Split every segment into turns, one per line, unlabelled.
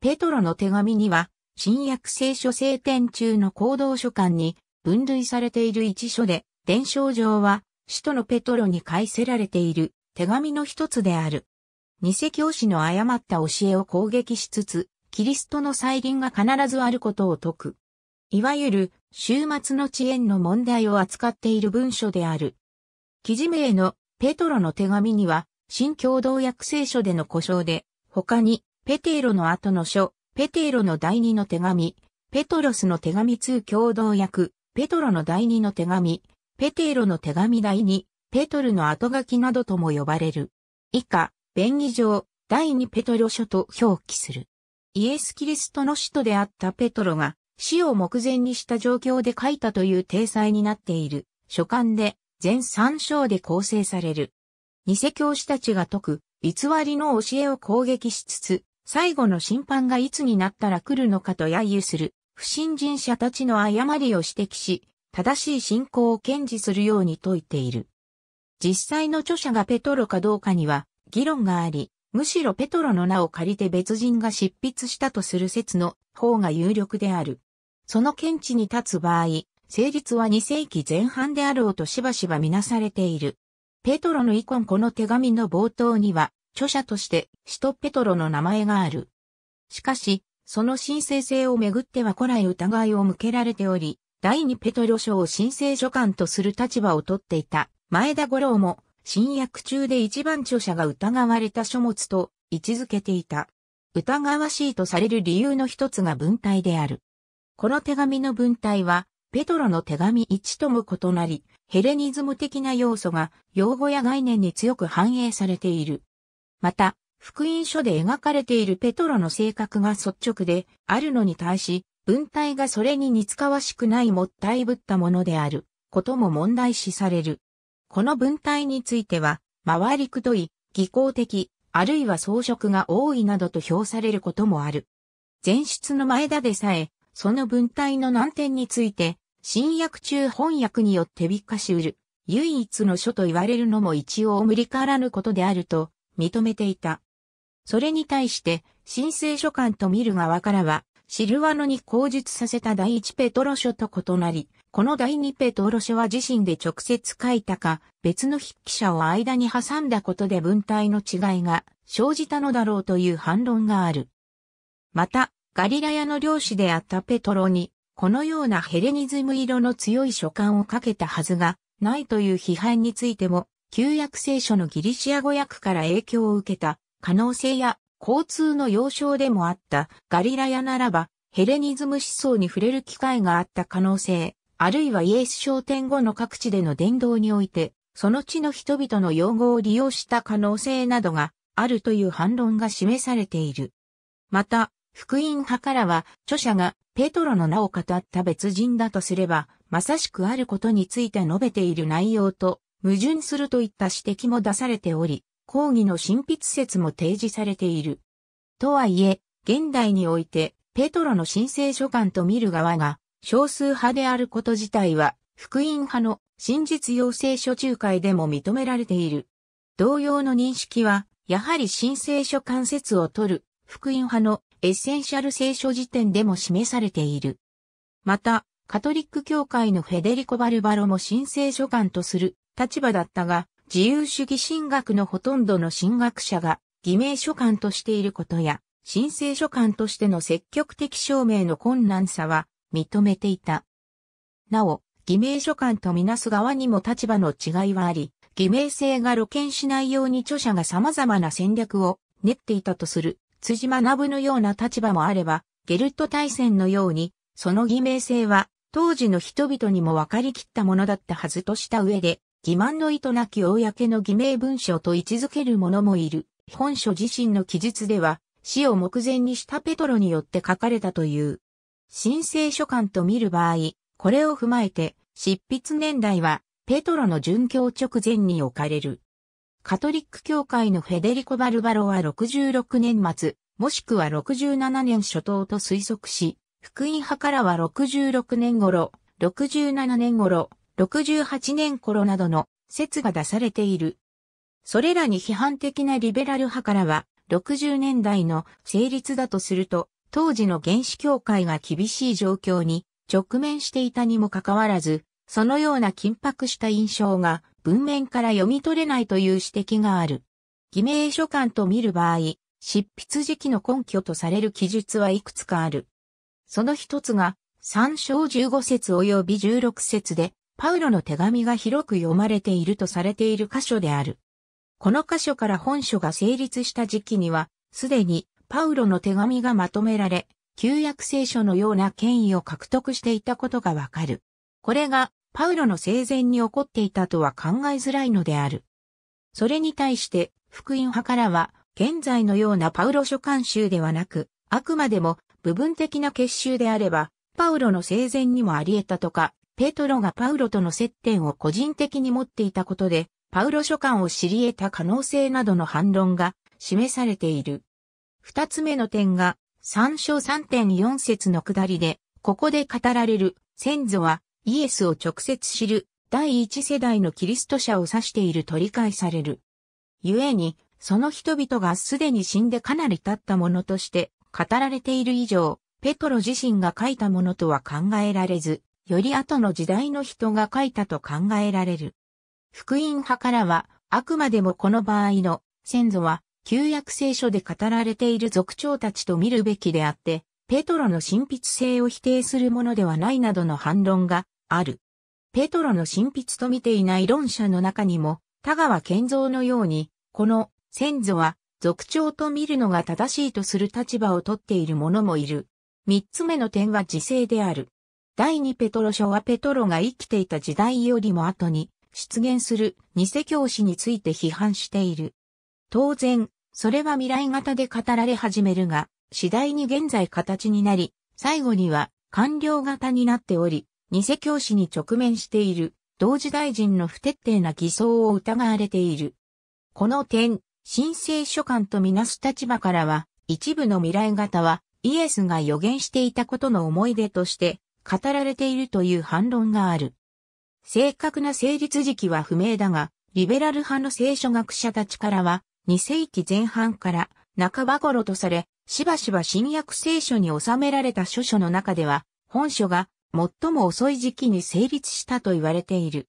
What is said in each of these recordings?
ペトロの手紙には、新約聖書聖典中の行動書簡に分類されている一書で、伝承上は、使徒のペトロに返せられている手紙の一つである。偽教師の誤った教えを攻撃しつつ、キリストの再臨が必ずあることを説く。いわゆる、終末の遅延の問題を扱っている文書である。記事名のペトロの手紙には、新共同訳聖書での故障で、他にペテロの後の書、ペテロの第二の手紙、ペトロスの手紙2共同訳、ペトロの第二の手紙、ペテロの手紙第二、ペトルの後書きなどとも呼ばれる。以下、便宜上、第二ペトロ書と表記する。イエス・キリストの使徒であったペトロが死を目前にした状況で書いたという体裁になっている書簡で全3章で構成される。偽教師たちが説く偽りの教えを攻撃しつつ最後の審判がいつになったら来るのかと揶揄する、不信心者たちの誤りを指摘し、正しい信仰を堅持するように説いている。実際の著者がペトロかどうかには議論があり、むしろペトロの名を借りて別人が執筆したとする説の方が有力である。その見地に立つ場合、成立は2世紀前半であろうとしばしばみなされている。ペトロの遺恨この手紙の冒頭には、著者としてシトペトロの名前がある。しかし、その申請性をめぐっては古来疑いを向けられており、第二ペトロ賞を申請書官とする立場を取っていた前田五郎も、新約中で一番著者が疑われた書物と位置づけていた。疑わしいとされる理由の一つが文体である。この手紙の文体は、ペトロの手紙1とも異なり、ヘレニズム的な要素が用語や概念に強く反映されている。また、福音書で描かれているペトロの性格が率直であるのに対し、文体がそれに似つかわしくないもったいぶったものであることも問題視される。この文体については、回りくどい、技巧的、あるいは装飾が多いなどと評されることもある。前出の前田でさえ、その文体の難点について、新訳中翻訳によってびっかしうる、唯一の書と言われるのも一応無理からぬことであると認めていた。それに対して、申請書簡と見る側からは、シルワノに口述させた第一ペトロ書と異なり、この第二ペトロ書は自身で直接書いたか、別の筆記者を間に挟んだことで文体の違いが生じたのだろうという反論がある。また、ガリラヤの漁師であったペトロに、このようなヘレニズム色の強い書簡を書けたはずがないという批判についても旧約聖書のギリシア語訳から影響を受けた可能性や交通の要衝でもあったガリラヤならばヘレニズム思想に触れる機会があった可能性、あるいはイエス商店後の各地での伝道において、その地の人々の用語を利用した可能性などがあるという反論が示されている。また、福音派からは著者がペトロの名を語った別人だとすれば、まさしくあることについて述べている内容と矛盾するといった指摘も出されており、抗議の新筆説も提示されている。とはいえ、現代において、ペトロの神聖書簡と見る側が少数派であること自体は、福音派の真実要請書仲介でも認められている。同様の認識は、やはり神聖書関説を取る福音派のエッセンシャル聖書辞典でも示されている。また、カトリック教会のフェデリコ・バルバロも神聖書簡とする立場だったが、自由主義神学のほとんどの進学者が、偽名書簡としていることや、申請書簡としての積極的証明の困難さは認めていた。なお、偽名書簡とみなす側にも立場の違いはあり、偽名性が露見しないように著者が様々な戦略を練っていたとする、辻学のような立場もあれば、ゲルト大戦のように、その偽名性は当時の人々にも分かりきったものだったはずとした上で、欺瞞の意図なき公の偽名文書と位置づける者もいる。本書自身の記述では、死を目前にしたペトロによって書かれたという。申請書簡と見る場合、これを踏まえて、執筆年代は、ペトロの殉教直前に置かれる。カトリック教会のフェデリコ・バルバロは66年末、もしくは67年初頭と推測し、福音派からは66年頃、67年頃、68年頃などの説が出されている。それらに批判的なリベラル派からは、60年代の成立だとすると、当時の原始協会が厳しい状況に直面していたにもかかわらず、そのような緊迫した印象が文面から読み取れないという指摘がある。偽名書簡と見る場合、執筆時期の根拠とされる記述はいくつかある。その一つが、参章15節及び16節で、パウロの手紙が広く読まれているとされている箇所である。この箇所から本書が成立した時期には、すでにパウロの手紙がまとめられ、旧約聖書のような権威を獲得していたことがわかる。これがパウロの生前に起こっていたとは考えづらいのである。それに対して、福音派からは、現在のようなパウロ書監集ではなく、あくまでも部分的な結集であれば、パウロの生前にもあり得たとか、ペトロがパウロとの接点を個人的に持っていたことで、パウロ書簡を知り得た可能性などの反論が示されている。二つ目の点が、三章3.4節の下りで、ここで語られる先祖はイエスを直接知る第一世代のキリスト者を指していると理解される。故に、その人々がすでに死んでかなり経ったものとして語られている以上、ペトロ自身が書いたものとは考えられず、より後の時代の人が書いたと考えられる。福音派からは、あくまでもこの場合の先祖は、旧約聖書で語られている族長たちと見るべきであって、ペトロの神筆性を否定するものではないなどの反論がある。ペトロの神筆と見ていない論者の中にも、田川健造のように、この先祖は族長と見るのが正しいとする立場をとっている者もいる。三つ目の点は自制である。第二ペトロ書はペトロが生きていた時代よりも後に出現する偽教師について批判している。当然、それは未来型で語られ始めるが、次第に現在形になり、最後には官僚型になっており、偽教師に直面している同時大臣の不徹底な偽装を疑われている。この点、申請書官とみなす立場からは、一部の未来型はイエスが予言していたことの思い出として、語られているという反論がある。正確な成立時期は不明だが、リベラル派の聖書学者たちからは、2世紀前半から半ば頃とされ、しばしば新約聖書に収められた書書の中では、本書が最も遅い時期に成立したと言われている。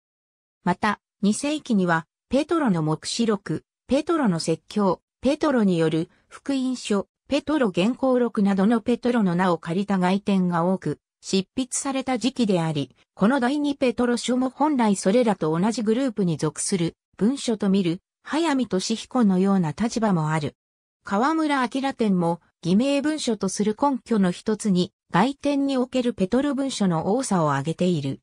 また、2世紀には、ペトロの目視録、ペトロの説教、ペトロによる福音書、ペトロ原稿録などのペトロの名を借りた外典が多く、執筆された時期であり、この第二ペトロ書も本来それらと同じグループに属する文書と見る、早見俊彦のような立場もある。河村明典も偽名文書とする根拠の一つに、外典におけるペトロ文書の多さを挙げている。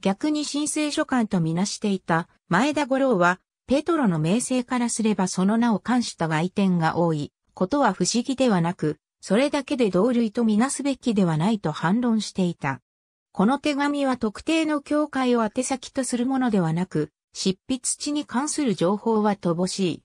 逆に申請書簡とみなしていた前田五郎は、ペトロの名声からすればその名を冠した外典が多いことは不思議ではなく、それだけで同類とみなすべきではないと反論していた。この手紙は特定の教会を宛先とするものではなく、執筆地に関する情報は乏しい。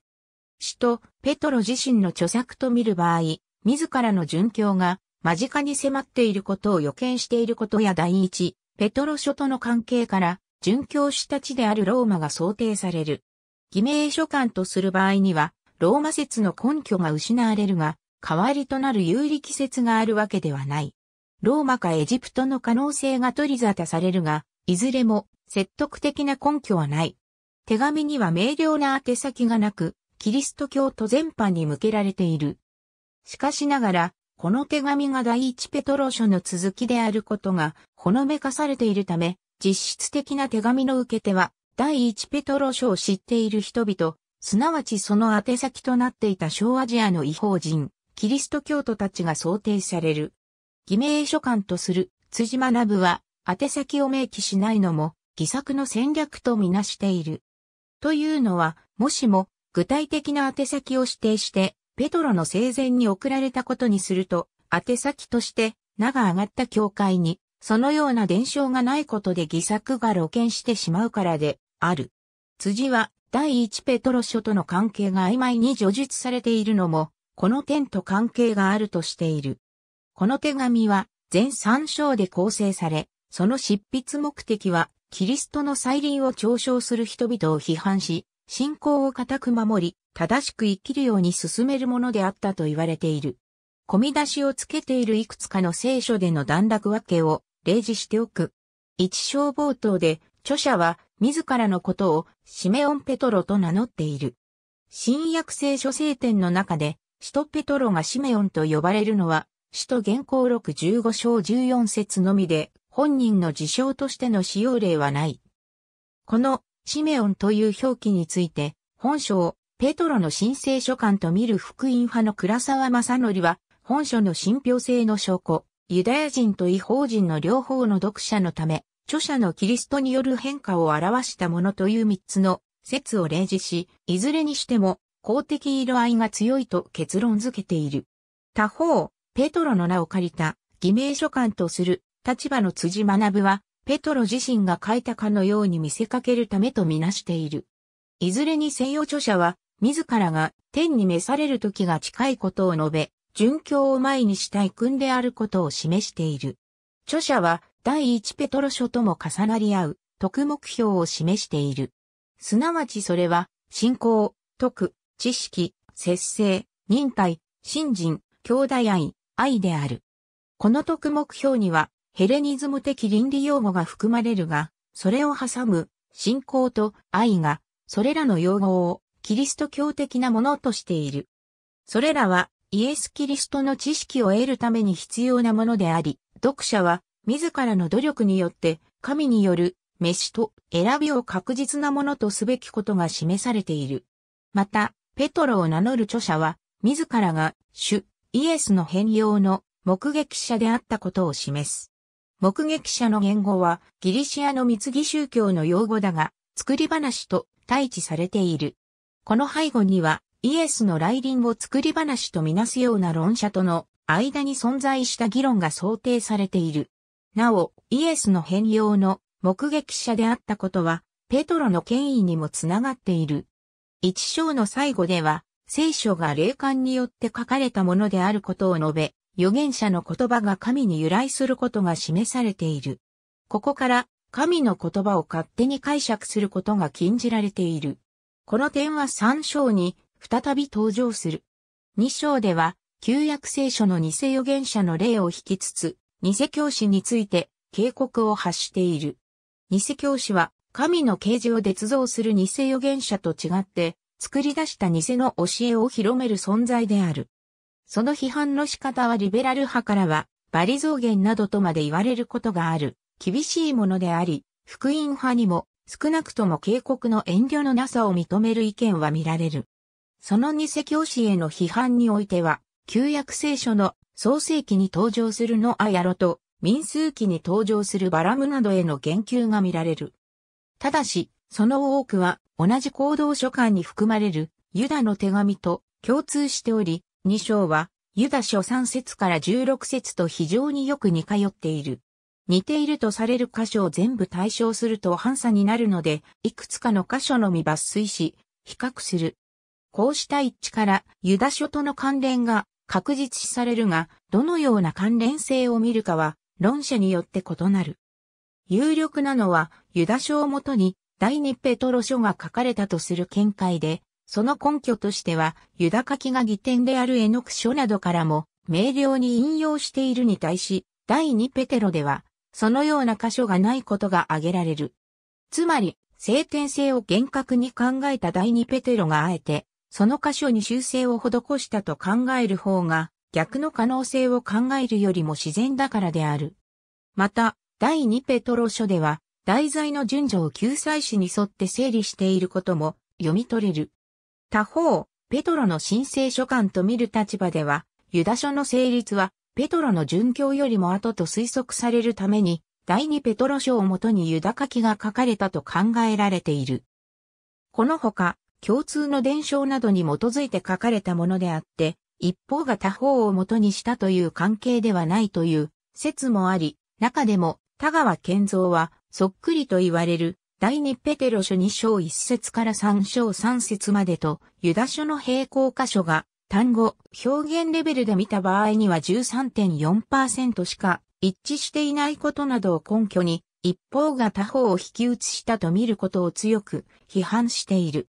首都ペトロ自身の著作と見る場合、自らの殉教が間近に迫っていることを予見していることや第一、ペトロ書との関係から、殉教した地であるローマが想定される。偽名書簡とする場合には、ローマ説の根拠が失われるが、代わりとなる有利季節があるわけではない。ローマかエジプトの可能性が取り沙汰されるが、いずれも説得的な根拠はない。手紙には明瞭な宛先がなく、キリスト教徒全般に向けられている。しかしながら、この手紙が第一ペトロ書の続きであることがほのめかされているため、実質的な手紙の受け手は、第一ペトロ書を知っている人々、すなわちその宛先となっていた小アジアの違法人、キリスト教徒たちが想定される。偽名書簡とする辻学は、宛先を明記しないのも、偽作の戦略とみなしている。というのは、もしも、具体的な宛先を指定して、ペトロの生前に送られたことにすると、宛先として、名が上がった教会に、そのような伝承がないことで偽作が露見してしまうからで、ある。辻は、第一ペトロ書との関係が曖昧に叙述されているのも、この点と関係があるとしている。この手紙は全三章で構成され、その執筆目的は、キリストの再臨を嘲笑する人々を批判し、信仰を固く守り、正しく生きるように進めるものであったと言われている。込み出しをつけているいくつかの聖書での段落分けを例示しておく。一章冒頭で、著者は自らのことをシメオン・ペトロと名乗っている。新約聖書聖典の中で首都ペトロがシメオンと呼ばれるのは、首都原稿録15章14節のみで、本人の自称としての使用例はない。この、シメオンという表記について、本書を、ペトロの申請書簡と見る福音派の倉沢正則は、本書の信憑性の証拠、ユダヤ人と違法人の両方の読者のため、著者のキリストによる変化を表したものという三つの説を例示し、いずれにしても公的色合いが強いと結論付けている。他方、ペトロの名を借りた偽名書簡とする立場の辻学は、ペトロ自身が書いたかのように見せかけるためとみなしている。いずれに西洋著者は、自らが天に召される時が近いことを述べ、殉教を前にしたい君であることを示している。著者は第一ペトロ書とも重なり合う特目標を示している。すなわちそれは、信仰、徳、知識、節制、忍耐、信心、兄弟愛、愛である。この特目標には、ヘレニズム的倫理用語が含まれるが、それを挟む、信仰と愛が、それらの用語を、キリスト教的なものとしている。それらは、イエス・キリストの知識を得るために必要なものであり、読者は、自らの努力によって、神による、飯と選びを確実なものとすべきことが示されている。また、ペトロを名乗る著者は、自らが主イエスの変容の目撃者であったことを示す。目撃者の言語はギリシアの密義宗教の用語だが、作り話と対置されている。この背後にはイエスの来臨を作り話とみなすような論者との間に存在した議論が想定されている。なお、イエスの変容の目撃者であったことは、ペトロの権威にもつながっている。一章の最後では、聖書が霊感によって書かれたものであることを述べ、預言者の言葉が神に由来することが示されている。ここから、神の言葉を勝手に解釈することが禁じられている。この点は3章に再び登場する。2章では、旧約聖書の偽預言者の例を引きつつ、偽教師について警告を発している。偽教師は神の啓示を捏造する偽預言者と違って、作り出した偽の教えを広める存在である。その批判の仕方はリベラル派からは、バリ増減などとまで言われることがある、厳しいものであり、福音派にも、少なくとも警告の遠慮のなさを認める意見は見られる。その偽教師への批判においては、旧約聖書の創世記に登場するノアやロと、民数記に登場するバラムなどへの言及が見られる。ただし、その多くは同じ行動書簡に含まれるユダの手紙と共通しており、2章はユダ書3節から16節と非常によく似通っている。似ているとされる箇所を全部対象すると反差になるので、いくつかの箇所のみ抜粋し、比較する。こうした一致からユダ書との関連が確実視されるが、どのような関連性を見るかは論者によって異なる。有力なのは、ユダ書をもとに、第二ペトロ書が書かれたとする見解で、その根拠としては、ユダ書きが義典であるエノク書などからも、明瞭に引用しているに対し、第二ペテロでは、そのような箇所がないことが挙げられる。つまり、聖典性を厳格に考えた第二ペテロがあえて、その箇所に修正を施したと考える方が、逆の可能性を考えるよりも自然だからである。また、第2ペトロ書では、題材の順序を救済史に沿って整理していることも読み取れる。他方、ペトロの申請書簡と見る立場では、ユダ書の成立は、ペトロの殉教よりも後と推測されるために、第2ペトロ書をもとにユダ書きが書かれたと考えられている。このほか、共通の伝承などに基づいて書かれたものであって、一方が他方をもとにしたという関係ではないという説もあり、中でも田川健三は、そっくりと言われる、第二ペテロ書二章一節から三章三節までと、ユダ書の並行箇所が、単語、表現レベルで見た場合には13.4%しか一致していないことなどを根拠に、一方が他方を引き写したと見ることを強く批判している。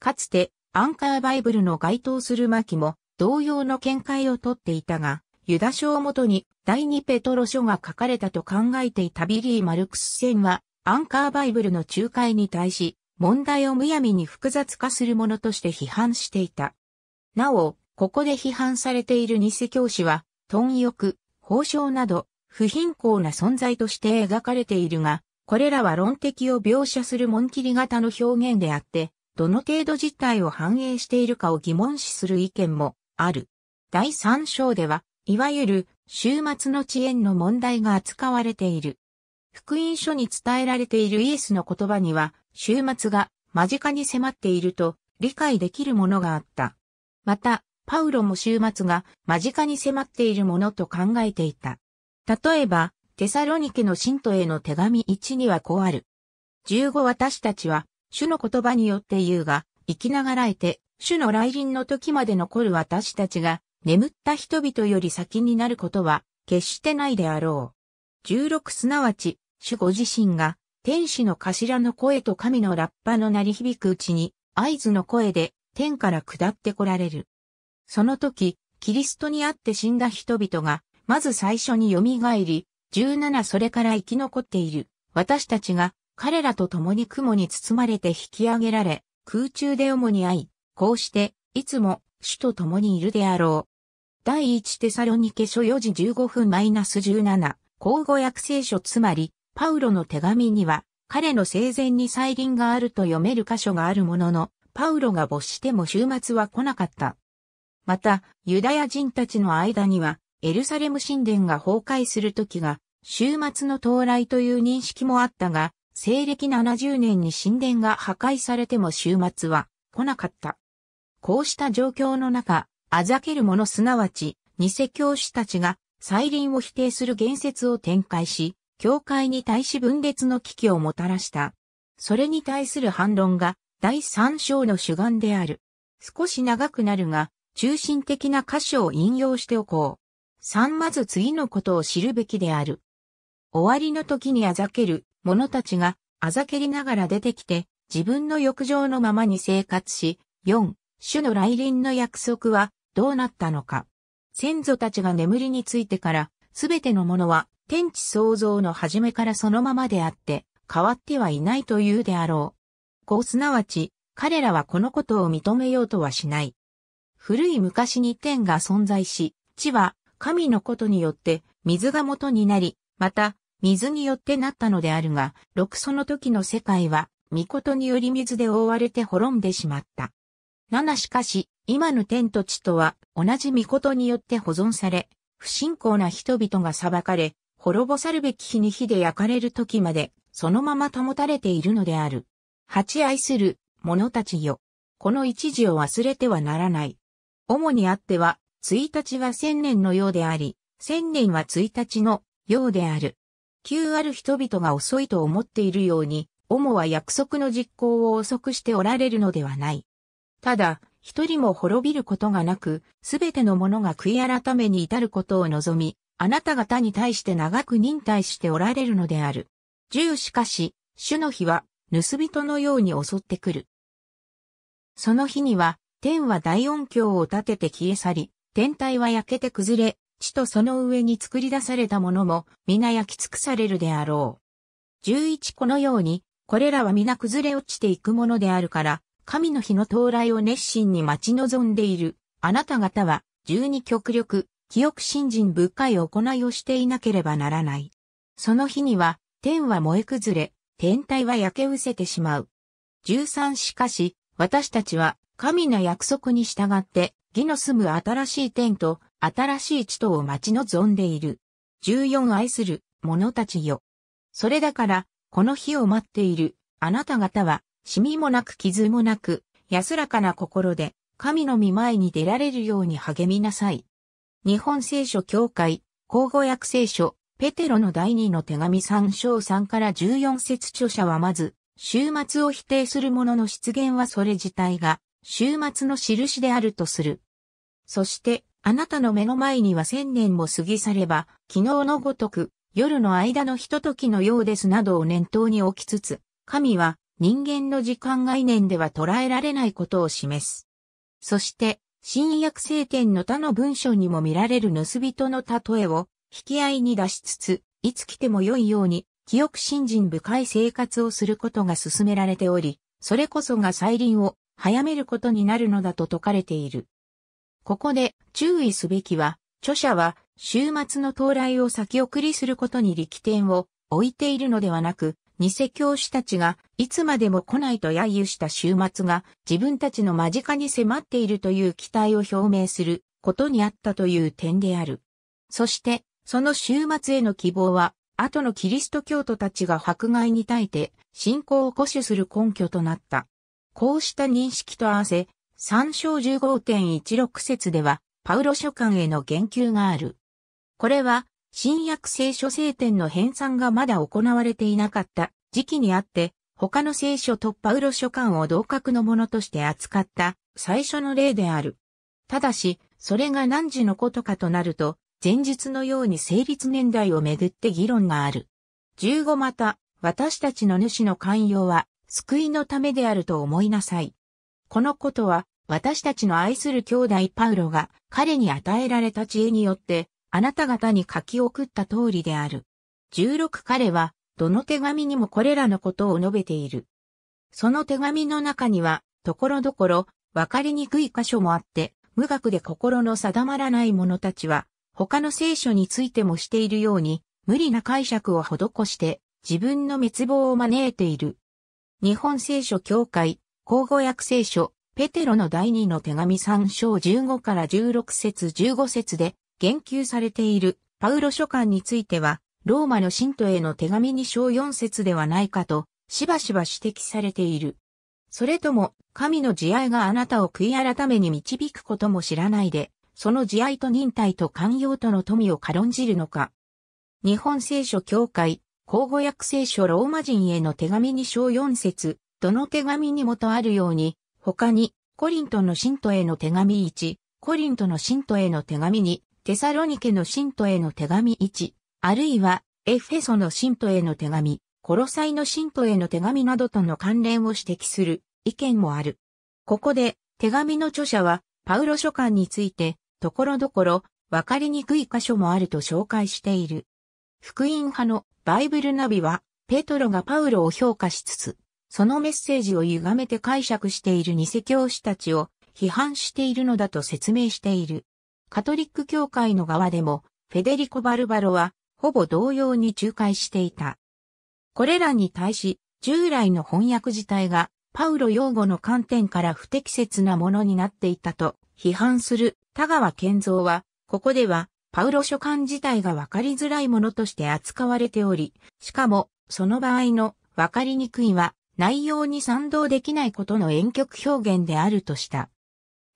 かつて、アンカーバイブルの該当する巻も同様の見解をとっていたが、ユダ書をもとに第二ペトロ書が書かれたと考えていたビリー・マルクス戦は、アンカーバイブルの仲介に対し、問題をむやみに複雑化するものとして批判していた。なお、ここで批判されている偽教師は、貪欲、法奨など、不貧困な存在として描かれているが、これらは論的を描写する紋切り型の表現であって、どの程度実態を反映しているかを疑問視する意見もある。第3章では、いわゆる終末の遅延の問題が扱われている。福音書に伝えられているイエスの言葉には、終末が間近に迫っていると理解できるものがあった。また、パウロも終末が間近に迫っているものと考えていた。例えば、テサロニケの信徒への手紙1にはこうある。15私たちは、主の言葉によって言うが、生きながらえて、主の来臨の時まで残る私たちが、眠った人々より先になることは決してないであろう。16すなわち、主ご自身が天使の頭の声と神のラッパの鳴り響くうちに合図の声で天から下ってこられる。その時、キリストにあって死んだ人々が、まず最初に蘇り、17それから生き残っている、私たちが、彼らと共に雲に包まれて引き上げられ、空中で主に会い、こうして、いつも、主と共にいるであろう。第1テサロニケ書4時15分 -17、交互訳聖書つまり、パウロの手紙には、彼の生前に再臨があると読める箇所があるものの、パウロが没しても週末は来なかった。また、ユダヤ人たちの間には、エルサレム神殿が崩壊する時が、週末の到来という認識もあったが、西暦70年に神殿が破壊されても週末は来なかった。こうした状況の中、あざける者すなわち、偽教師たちが、再臨を否定する言説を展開し、教会に対し分裂の危機をもたらした。それに対する反論が、第三章の主眼である。少し長くなるが、中心的な箇所を引用しておこう。三まず次のことを知るべきである。終わりの時にあざける者たちが、あざけりながら出てきて、自分の欲情のままに生活し、四、主の来臨の約束は、どうなったのか。先祖たちが眠りについてから、すべてのものは天地創造の始めからそのままであって、変わってはいないというであろう。こうすなわち、彼らはこのことを認めようとはしない。古い昔に天が存在し、地は神のことによって水が元になり、また水によってなったのであるが、六その時の世界は、御事により水で覆われて滅んでしまった。七しかし、今の天と地とは同じ御事によって保存され、不信仰な人々が裁かれ、滅ぼさるべき日に火で焼かれる時まで、そのまま保たれているのである。八愛する者たちよ。この一時を忘れてはならない。主にあっては、一日は千年のようであり、千年は一日のようである。旧ある人々が遅いと思っているように、主は約束の実行を遅くしておられるのではない。ただ、一人も滅びることがなく、すべてのものが悔い改めに至ることを望み、あなた方に対して長く忍耐しておられるのである。十しかし、主の日は、盗人のように襲ってくる。その日には、天は大音響を立てて消え去り、天体は焼けて崩れ、地とその上に作り出されたものも、皆焼き尽くされるであろう。十一このように、これらは皆崩れ落ちていくものであるから、神の日の到来を熱心に待ち望んでいる、あなた方は、十二極力、記憶信心深い行いをしていなければならない。その日には、天は燃え崩れ、天体は焼け失せてしまう。十三しかし、私たちは、神の約束に従って、義の住む新しい天と、新しい地とを待ち望んでいる。十四愛する、者たちよ。それだから、この日を待っている、あなた方は、シミもなく傷もなく、安らかな心で、神の御前に出られるように励みなさい。日本聖書協会、口語訳聖書、ペテロの第二の手紙三章三から14節著者はまず、終末を否定する者の出現はそれ自体が、終末の印であるとする。そして、あなたの目の前には千年も過ぎ去れば、昨日のごとく、夜の間のひと時のようですなどを念頭に置きつつ、神は人間の時間概念では捉えられないことを示す。そして、新約聖典の他の文章にも見られる盗人の例えを引き合いに出しつつ、いつ来ても良いように、記憶信心深い生活をすることが進められており、それこそが再臨を早めることになるのだと説かれている。ここで注意すべきは、著者は週末の到来を先送りすることに力点を置いているのではなく、偽教師たちがいつまでも来ないと揶揄した終末が自分たちの間近に迫っているという期待を表明することにあったという点である。そして、その終末への希望は、後のキリスト教徒たちが迫害に耐えて信仰を固守する根拠となった。こうした認識と合わせ、参照15.16節では、パウロ書簡への言及がある。これは、新約聖書聖典の編纂がまだ行われていなかった時期にあって、他の聖書とパウロ書簡を同格のものとして扱った最初の例である。ただし、それが何時のことかとなると、前述のように成立年代をめぐって議論がある。15また、私たちの主の寛容は救いのためであると思いなさい。このことは、私たちの愛する兄弟パウロが彼に与えられた知恵によってあなた方に書き送った通りである。16彼は、どの手紙にもこれらのことを述べている。その手紙の中には、ところどころ、わかりにくい箇所もあって、無学で心の定まらない者たちは、他の聖書についてもしているように、無理な解釈を施して、自分の滅亡を招いている。日本聖書協会、交互訳聖書、ペテロの第二の手紙3章15から16節15節で、言及されているパウロ書簡については、ローマの信徒への手紙に小4節ではないかと、しばしば指摘されている。それとも、神の慈愛があなたを悔い改めに導くことも知らないで、その慈愛と忍耐と寛容との富を軽んじるのか。日本聖書協会、口語訳聖書ローマ人への手紙に小4節、どの手紙にもとあるように、他に、コリントの信徒への手紙1、コリントの信徒への手紙2、テサロニケの信徒への手紙1、あるいは、エフェソの信徒への手紙、コロサイの信徒への手紙などとの関連を指摘する意見もある。ここで、手紙の著者は、パウロ書簡について、ところどころ、わかりにくい箇所もあると紹介している。福音派のバイブルナビは、ペトロがパウロを評価しつつ、そのメッセージを歪めて解釈している偽教師たちを批判しているのだと説明している。カトリック教会の側でも、フェデリコ・バルバロは、ほぼ同様に仲介していた。これらに対し、従来の翻訳自体が、パウロ用語の観点から不適切なものになっていたと批判する田川健三は、ここでは、パウロ書簡自体が分かりづらいものとして扱われており、しかも、その場合の分かりにくいは、内容に賛同できないことの遠曲表現であるとした。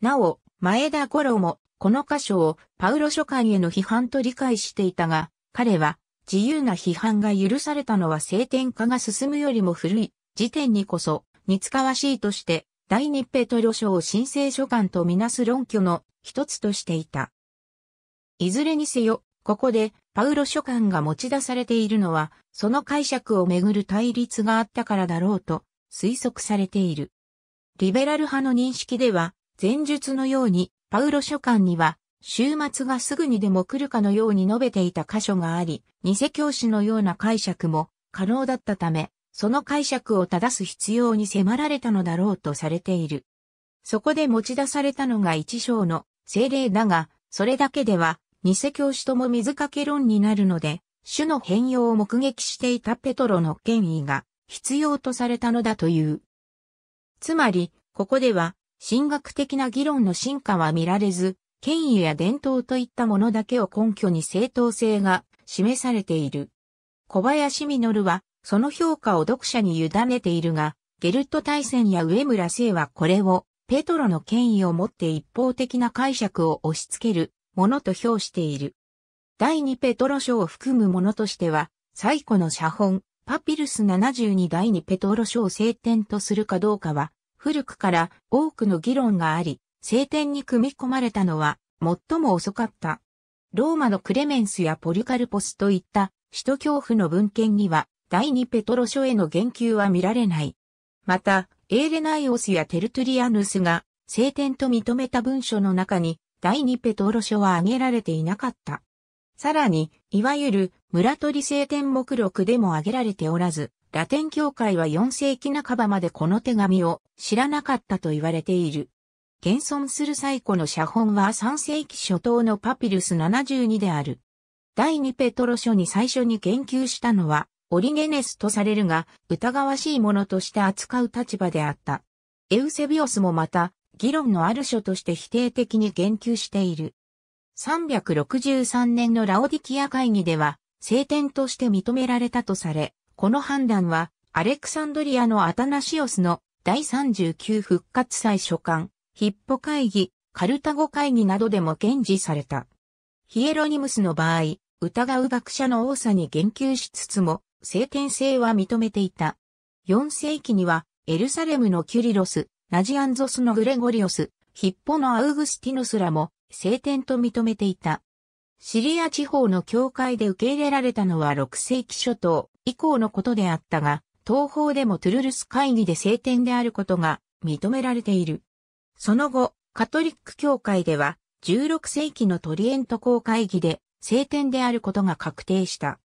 なお、前田五郎も、この箇所をパウロ書簡への批判と理解していたが、彼は自由な批判が許されたのは聖典化が進むよりも古い時点にこそ似つかわしいとして第二ペトロ書を神聖書簡とみなす論拠の一つとしていた。いずれにせよ、ここでパウロ書簡が持ち出されているのは、その解釈をめぐる対立があったからだろうと推測されている。リベラル派の認識では、前述のようにパウロ書簡には、週末がすぐにでも来るかのように述べていた箇所があり、偽教師のような解釈も可能だったため、その解釈を正す必要に迫られたのだろうとされている。そこで持ち出されたのが一章の精霊だが、それだけでは、偽教師とも水かけ論になるので、主の変容を目撃していたペトロの権威が必要とされたのだという。つまり、ここでは、神学的な議論の進化は見られず、権威や伝統といったものだけを根拠に正当性が示されている。小林実は、その評価を読者に委ねているが、ゲルト大戦や上村聖はこれを、ペトロの権威をもって一方的な解釈を押し付けるものと評している。第2ペトロ書を含むものとしては、最古の写本、パピルス72第2ペトロ書を聖典とするかどうかは、古くから多くの議論があり、聖典に組み込まれたのは最も遅かった。ローマのクレメンスやポリカルポスといった首都恐怖の文献には第二ペトロ書への言及は見られない。また、エーレナイオスやテルトゥリアヌスが聖典と認めた文書の中に第二ペトロ書は挙げられていなかった。さらに、いわゆる村取聖典目録でも挙げられておらず、ラテン教会は4世紀半ばまでこの手紙を知らなかったと言われている。現存する最古の写本は3世紀初頭のパピルス72である。第2ペトロ書に最初に言及したのは、オリゲネスとされるが、疑わしいものとして扱う立場であった。エウセビオスもまた、議論のある書として否定的に言及している。363年のラオディキア会議では、聖典として認められたとされ、この判断は、アレクサンドリアのアタナシオスの第39復活祭書簡、ヒッポ会議、カルタゴ会議などでも堅持された。ヒエロニムスの場合、疑う学者の多さに言及しつつも、聖典性は認めていた。4世紀には、エルサレムのキュリロス、ナジアンゾスのグレゴリオス、ヒッポのアウグスティノスらも、聖典と認めていた。シリア地方の教会で受け入れられたのは6世紀初頭。以降のことであったが、東方でもトゥルルス会議で聖典であることが認められている。その後、カトリック教会では、16世紀のトリエント公会議で聖典であることが確定した。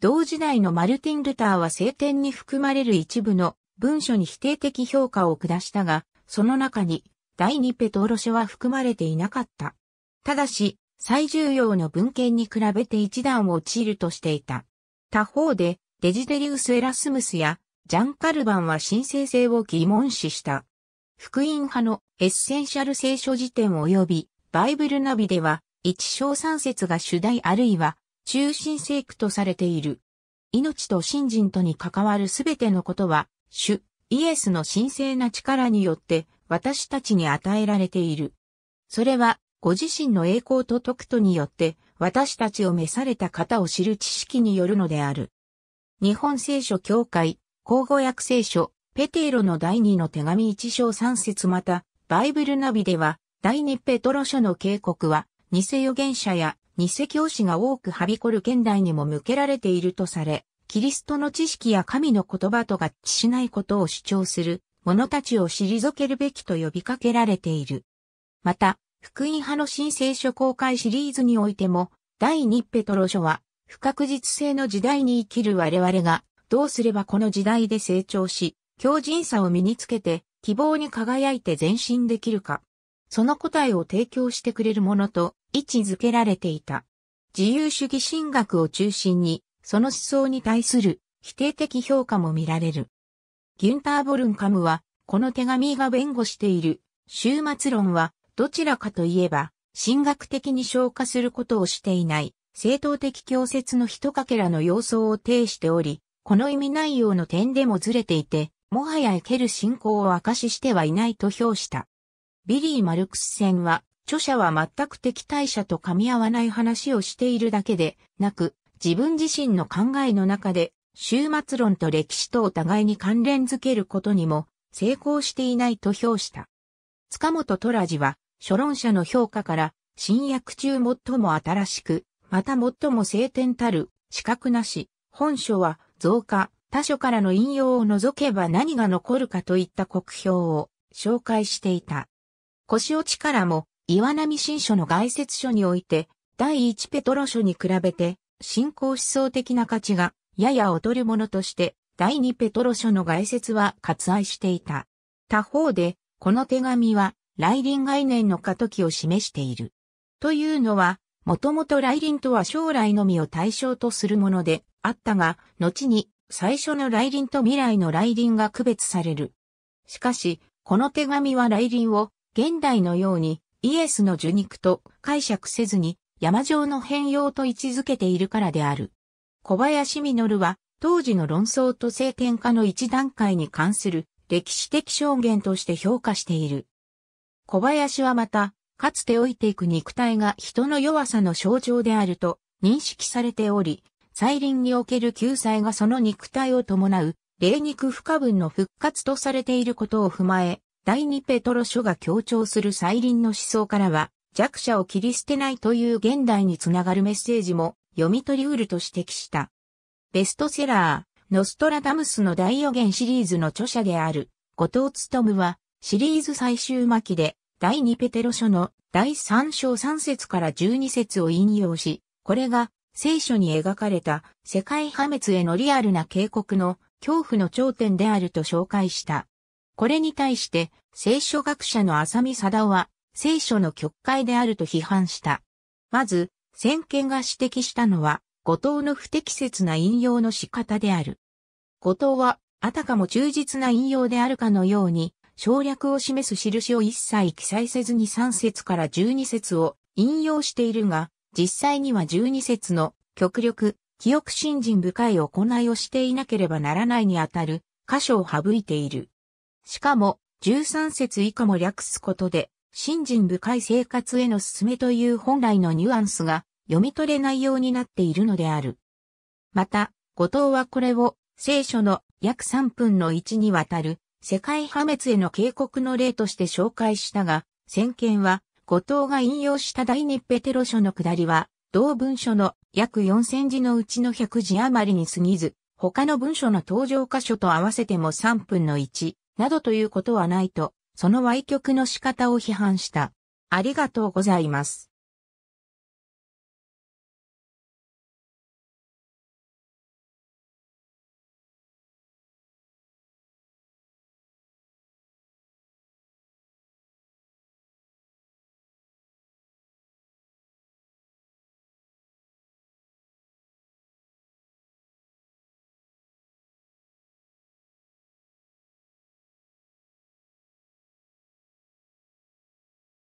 同時代のマルティン・ルターは聖典に含まれる一部の文書に否定的評価を下したが、その中に第二ペトロ書は含まれていなかった。ただし、最重要の文献に比べて一段落ちるとしていた。他方で、デジデリウス・エラスムスやジャン・カルバンは神聖性を疑問視した。福音派のエッセンシャル聖書辞典及びバイブルナビでは一章三節が主題あるいは中心聖句とされている。命と信心とに関わるすべてのことは、主、イエスの神聖な力によって私たちに与えられている。それは、ご自身の栄光と徳とによって私たちを召された方を知る知識によるのである。日本聖書協会、交互訳聖書、ペテロの第二の手紙一章三節また、バイブルナビでは、第二ペトロ書の警告は、偽預言者や偽教師が多くはびこる現代にも向けられているとされ、キリストの知識や神の言葉と合致しないことを主張する者たちを退けるべきと呼びかけられている。また、福音派の新聖書公開シリーズにおいても、第2ペトロ書は不確実性の時代に生きる我々が、どうすればこの時代で成長し、強靭さを身につけて、希望に輝いて前進できるか。その答えを提供してくれるものと位置づけられていた。自由主義神学を中心に、その思想に対する否定的評価も見られる。ギュンター・ボルンカムは、この手紙が弁護している、終末論は、どちらかといえば、神学的に消化することをしていない、正当的強説の一かけらの様相を呈しており、この意味内容の点でもずれていて、もはやエケル信仰を明かししてはいないと評した。ビリー・マルクス戦は、著者は全く敵対者と噛み合わない話をしているだけでなく、自分自身の考えの中で、終末論と歴史とお互いに関連づけることにも成功していないと評した。塚本ラ次は、諸論者の評価から、新約中最も新しく、また最も晴天たる、資格なし、本書は、増加、他書からの引用を除けば何が残るかといった国評を紹介していた。腰落ちからも、岩波新書の概説書において、第一ペトロ書に比べて、信仰思想的な価値が、やや劣るものとして、第二ペトロ書の概説は割愛していた。他方で、この手紙は、来臨概念の過渡期を示している。というのは、もともと来臨とは将来のみを対象とするものであったが、後に最初の来臨と未来の来臨が区別される。しかし、この手紙は来臨を現代のようにイエスの受肉と解釈せずに山上の変容と位置づけているからである。小林実は当時の論争と政転化の一段階に関する歴史的証言として評価している。小林はまたかつて老いていく肉体が人の弱さの象徴であると認識されており、再臨における救済がその肉体を伴う、霊肉不可分の復活とされていることを踏まえ、第二ペトロ書が強調する再臨の思想からは、弱者を切り捨てないという現代につながるメッセージも読み取りうると指摘した。ベストセラー、ノストラダムスの大予言シリーズの著者である、後藤務は、シリーズ最終巻で、第2ペテロ書の第3章3節から12節を引用し、これが聖書に描かれた世界破滅へのリアルな警告の恐怖の頂点であると紹介した。これに対して聖書学者の浅見貞夫は聖書の極解であると批判した。まず、先見が指摘したのは、後藤の不適切な引用の仕方である。後藤は、あたかも忠実な引用であるかのように、省略を示す印を一切記載せずに3節から12節を引用しているが、実際には12節の極力、記憶信心深い行いをしていなければならないにあたる箇所を省いている。しかも、13節以下も略すことで、信心深い生活への進めという本来のニュアンスが読み取れないようになっているのである。また、後藤はこれを聖書の約3分の1にわたる世界破滅への警告の例として紹介したが、先見は、後藤が引用した大日ペテロ書の下りは、同文書の約4000字のうちの100字余りに過ぎず、他の文書の登場箇所と合わせても3分の1、などということはないと、その歪曲の仕方を批判した。ありがとうございます。